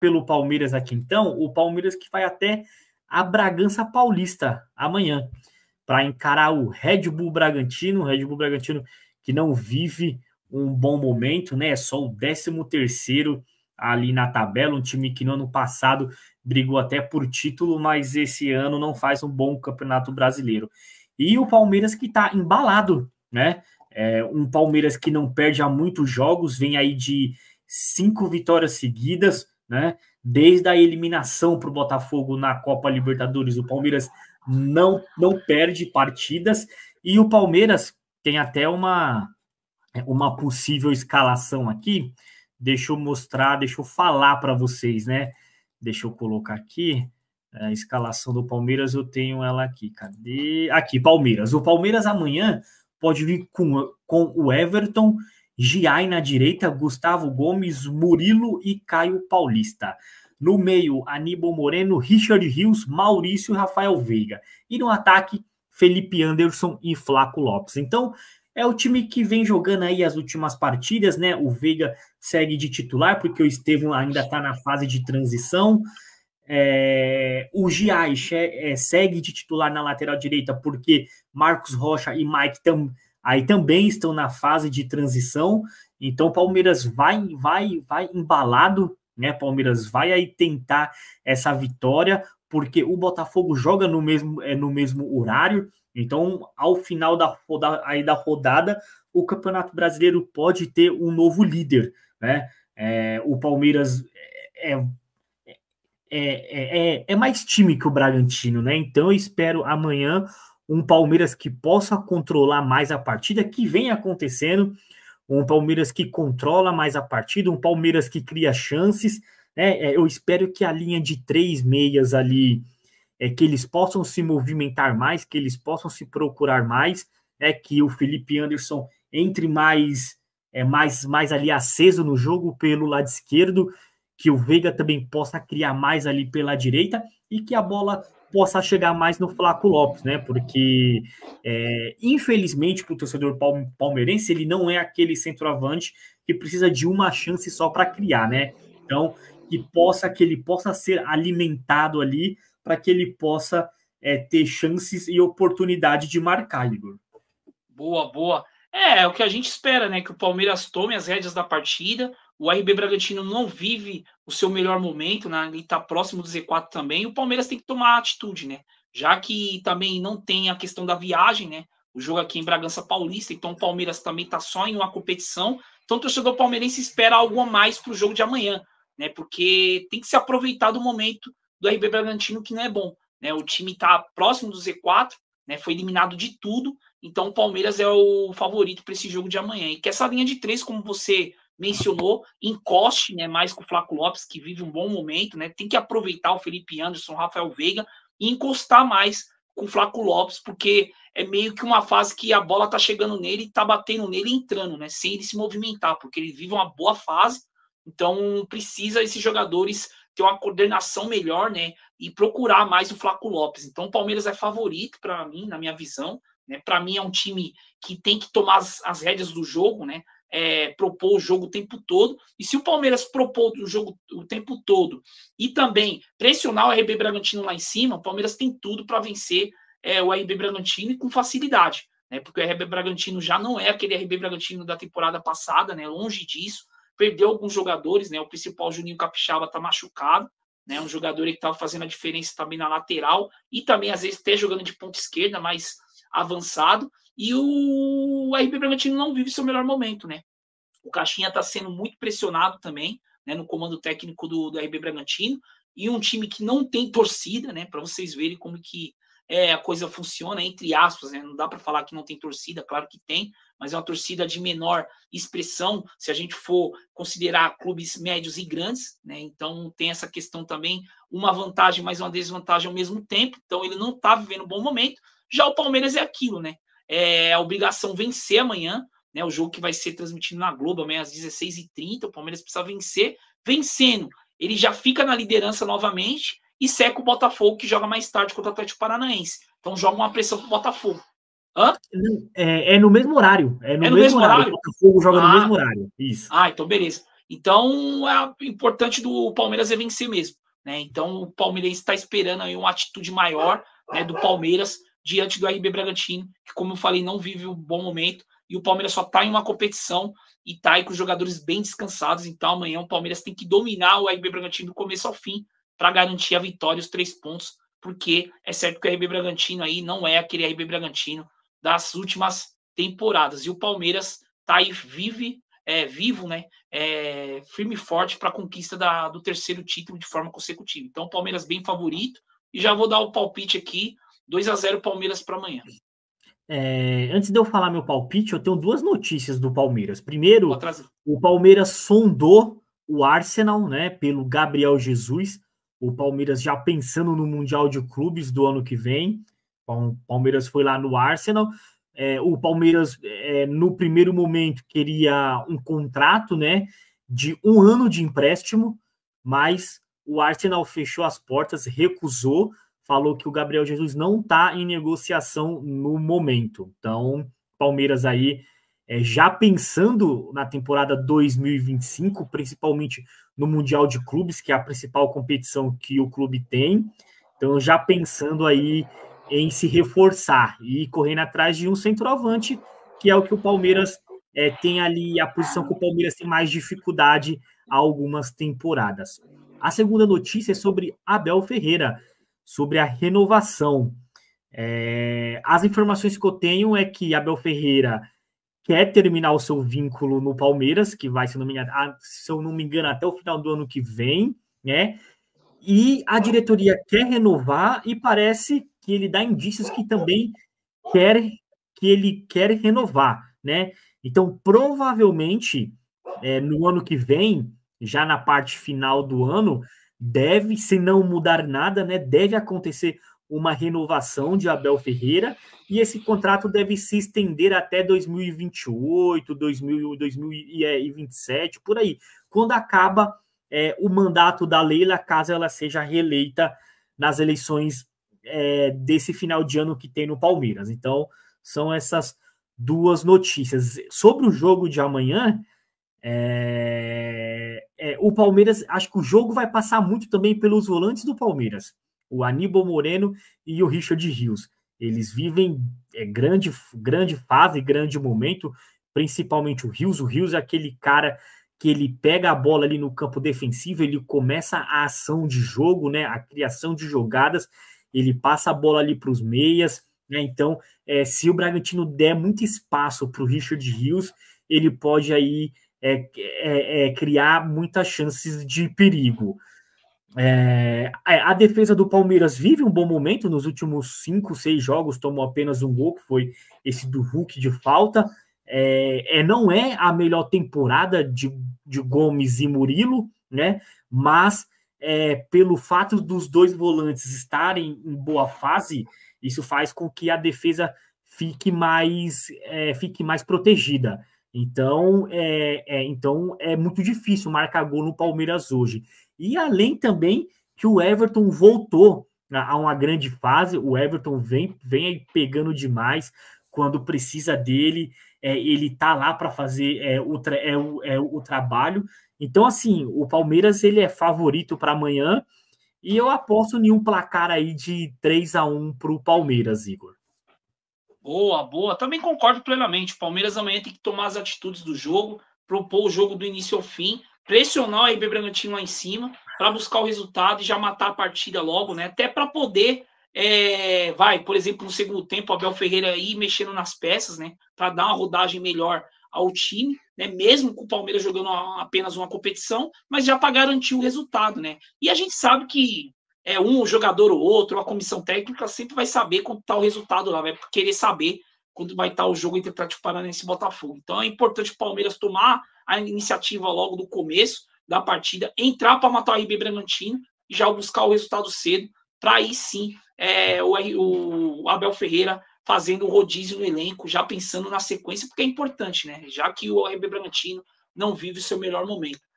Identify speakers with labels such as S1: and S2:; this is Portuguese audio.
S1: pelo Palmeiras aqui, então, o Palmeiras que vai até a Bragança Paulista amanhã para encarar o Red Bull Bragantino, o Red Bull Bragantino que não vive um bom momento, né? É só o 13 terceiro ali na tabela, um time que no ano passado brigou até por título, mas esse ano não faz um bom campeonato brasileiro. E o Palmeiras que está embalado, né? É um Palmeiras que não perde há muitos jogos, vem aí de cinco vitórias seguidas, né? Desde a eliminação para o Botafogo na Copa Libertadores, o Palmeiras não não perde partidas e o Palmeiras tem até uma uma possível escalação aqui. Deixa eu mostrar, deixa eu falar para vocês, né? Deixa eu colocar aqui é, a escalação do Palmeiras. Eu tenho ela aqui. Cadê? Aqui, Palmeiras. O Palmeiras amanhã pode vir com, com o Everton Giai na direita, Gustavo Gomes, Murilo e Caio Paulista. No meio, Aníbal Moreno, Richard Rios, Maurício e Rafael Veiga. E no ataque, Felipe Anderson e Flaco Lopes. Então, é o time que vem jogando aí as últimas partidas, né? O Veiga segue de titular, porque o Estevam ainda está na fase de transição. É, o Giai é, segue de titular na lateral direita, porque Marcos Rocha e Mike estão aí também estão na fase de transição. Então, Palmeiras vai, vai, vai embalado, né? Palmeiras vai aí tentar essa vitória, porque o Botafogo joga no mesmo, é, no mesmo horário. Então, ao final da, roda, aí da rodada, o Campeonato Brasileiro pode ter um novo líder, né? É, o Palmeiras é, é, é, é, é mais time que o Bragantino, né? Então, eu espero amanhã um Palmeiras que possa controlar mais a partida, que vem acontecendo, um Palmeiras que controla mais a partida, um Palmeiras que cria chances. Né? É, eu espero que a linha de três meias ali, é, que eles possam se movimentar mais, que eles possam se procurar mais, é que o Felipe Anderson entre mais é mais mais ali aceso no jogo pelo lado esquerdo que o Veiga também possa criar mais ali pela direita e que a bola possa chegar mais no Flaco Lopes, né? Porque, é, infelizmente, para o torcedor palmeirense, ele não é aquele centroavante que precisa de uma chance só para criar, né? Então, que possa que ele possa ser alimentado ali para que ele possa é, ter chances e oportunidade de marcar, Igor.
S2: Boa, boa. É, é o que a gente espera, né? Que o Palmeiras tome as rédeas da partida, o RB Bragantino não vive o seu melhor momento, né? Ele está próximo do Z4 também. O Palmeiras tem que tomar atitude, né? Já que também não tem a questão da viagem, né? O jogo aqui em Bragança Paulista, então o Palmeiras também está só em uma competição. Então o torcedor palmeirense espera algo a mais para o jogo de amanhã, né? Porque tem que se aproveitar do momento do RB Bragantino que não é bom, né? O time está próximo do Z4, né? Foi eliminado de tudo, então o Palmeiras é o favorito para esse jogo de amanhã. E que essa linha de três, como você mencionou, encoste né, mais com o Flaco Lopes, que vive um bom momento, né? Tem que aproveitar o Felipe Anderson, Rafael Veiga e encostar mais com o Flaco Lopes, porque é meio que uma fase que a bola tá chegando nele, tá batendo nele e entrando, né? Sem ele se movimentar, porque ele vive uma boa fase, então precisa esses jogadores ter uma coordenação melhor, né? E procurar mais o Flaco Lopes. Então o Palmeiras é favorito para mim, na minha visão. Né? Para mim é um time que tem que tomar as, as rédeas do jogo, né? é, propor o jogo o tempo todo. E se o Palmeiras propor o jogo o tempo todo e também pressionar o RB Bragantino lá em cima, o Palmeiras tem tudo para vencer é, o RB Bragantino e com facilidade, né? Porque o RB Bragantino já não é aquele RB Bragantino da temporada passada, né? Longe disso, perdeu alguns jogadores, né? O principal Juninho Capixaba está machucado. Né, um jogador que estava fazendo a diferença também na lateral e também às vezes até jogando de ponta esquerda, mas avançado. E o RB Bragantino não vive seu melhor momento, né? O Caixinha está sendo muito pressionado também, né, no comando técnico do, do RB Bragantino, e um time que não tem torcida, né, para vocês verem como que é, a coisa funciona, entre aspas, né? Não dá para falar que não tem torcida, claro que tem, mas é uma torcida de menor expressão, se a gente for considerar clubes médios e grandes, né? Então tem essa questão também, uma vantagem, mais uma desvantagem ao mesmo tempo. Então ele não está vivendo um bom momento. Já o Palmeiras é aquilo, né? É a obrigação vencer amanhã, né? O jogo que vai ser transmitido na Globo amanhã às 16h30. O Palmeiras precisa vencer. Vencendo, ele já fica na liderança novamente e seca o Botafogo, que joga mais tarde contra o Atlético Paranaense. Então joga
S1: uma pressão pro Botafogo. Hã? É, é no mesmo horário. É no, é no mesmo, mesmo, horário. horário. O Botafogo joga ah. no mesmo horário. Isso.
S2: Ah, então beleza. Então é importante do Palmeiras é vencer mesmo. Né? Então o Palmeirense está esperando aí uma atitude maior né, do Palmeiras diante do RB Bragantino, que, como eu falei, não vive um bom momento. E o Palmeiras só está em uma competição e está aí com os jogadores bem descansados. Então, amanhã o Palmeiras tem que dominar o RB Bragantino do começo ao fim para garantir a vitória e os três pontos, porque é certo que o RB Bragantino aí não é aquele RB Bragantino das últimas temporadas. E o Palmeiras está aí vive, é, vivo, né? É, firme e forte para a conquista da, do terceiro título de forma consecutiva. Então, o Palmeiras bem favorito. E já vou dar o palpite aqui 2 a 0 Palmeiras para amanhã.
S1: É, antes de eu falar meu palpite, eu tenho duas notícias do Palmeiras. Primeiro, o Palmeiras sondou o Arsenal, né, pelo Gabriel Jesus. O Palmeiras já pensando no Mundial de Clubes do ano que vem. Então, o Palmeiras foi lá no Arsenal. É, o Palmeiras, é, no primeiro momento, queria um contrato, né, de um ano de empréstimo, mas o Arsenal fechou as portas, recusou falou que o Gabriel Jesus não está em negociação no momento. Então, Palmeiras aí é, já pensando na temporada 2025, principalmente no Mundial de Clubes, que é a principal competição que o clube tem. Então, já pensando aí em se reforçar e correndo atrás de um centroavante, que é o que o Palmeiras é, tem ali, a posição que o Palmeiras tem mais dificuldade há algumas temporadas. A segunda notícia é sobre Abel Ferreira sobre a renovação. É, as informações que eu tenho é que Abel Ferreira quer terminar o seu vínculo no Palmeiras, que vai, se, não me, se eu não me engano, até o final do ano que vem, né? E a diretoria quer renovar e parece que ele dá indícios que também quer que ele quer renovar, né? Então, provavelmente, é, no ano que vem, já na parte final do ano, deve, se não mudar nada, né, deve acontecer uma renovação de Abel Ferreira e esse contrato deve se estender até 2028, 2027, por aí, quando acaba é, o mandato da Leila, caso ela seja reeleita nas eleições é, desse final de ano que tem no Palmeiras. Então, são essas duas notícias. Sobre o jogo de amanhã, é é, o Palmeiras, acho que o jogo vai passar muito também pelos volantes do Palmeiras, o Aníbal Moreno e o Richard Rios. Eles vivem é, grande, grande fase, grande momento, principalmente o Rios. O Rios é aquele cara que ele pega a bola ali no campo defensivo, ele começa a ação de jogo, né, a criação de jogadas, ele passa a bola ali para os meias, né, então é, se o Bragantino der muito espaço para o Richard Rios, ele pode aí é, é, é criar muitas chances de perigo. É, é, a defesa do Palmeiras vive um bom momento nos últimos cinco, seis jogos, tomou apenas um gol, que foi esse do Hulk de falta. É, é não é a melhor temporada de, de Gomes e Murilo, né? Mas é, pelo fato dos dois volantes estarem em boa fase, isso faz com que a defesa fique mais, é, fique mais protegida. Então é, é, então é muito difícil marcar gol no Palmeiras hoje. E além também que o Everton voltou a, a uma grande fase, o Everton vem, vem aí pegando demais quando precisa dele, é, ele tá lá para fazer é, é, o, é, o, é, o trabalho. Então, assim, o Palmeiras ele é favorito para amanhã e eu aposto em um placar aí de 3 a 1 para o Palmeiras, Igor.
S2: Boa, boa. Também concordo plenamente. O Palmeiras amanhã tem que tomar as atitudes do jogo, propor o jogo do início ao fim, pressionar o RB Bragantino lá em cima para buscar o resultado e já matar a partida logo, né? Até para poder, é... vai, por exemplo, no segundo tempo, o Abel Ferreira aí mexendo nas peças, né? Para dar uma rodagem melhor ao time, né? Mesmo com o Palmeiras jogando apenas uma competição, mas já para garantir o resultado, né? E a gente sabe que é um jogador ou outro, a comissão técnica sempre vai saber quanto está o resultado lá, vai querer saber quando vai estar tá o jogo entre Atlético Paranaense e Botafogo. Então é importante o Palmeiras tomar a iniciativa logo do começo da partida, entrar para matar o RB Bragantino e já buscar o resultado cedo, para aí sim é, o, o, Abel Ferreira fazendo o rodízio no elenco, já pensando na sequência, porque é importante, né? Já que o RB Bragantino não vive o seu melhor momento.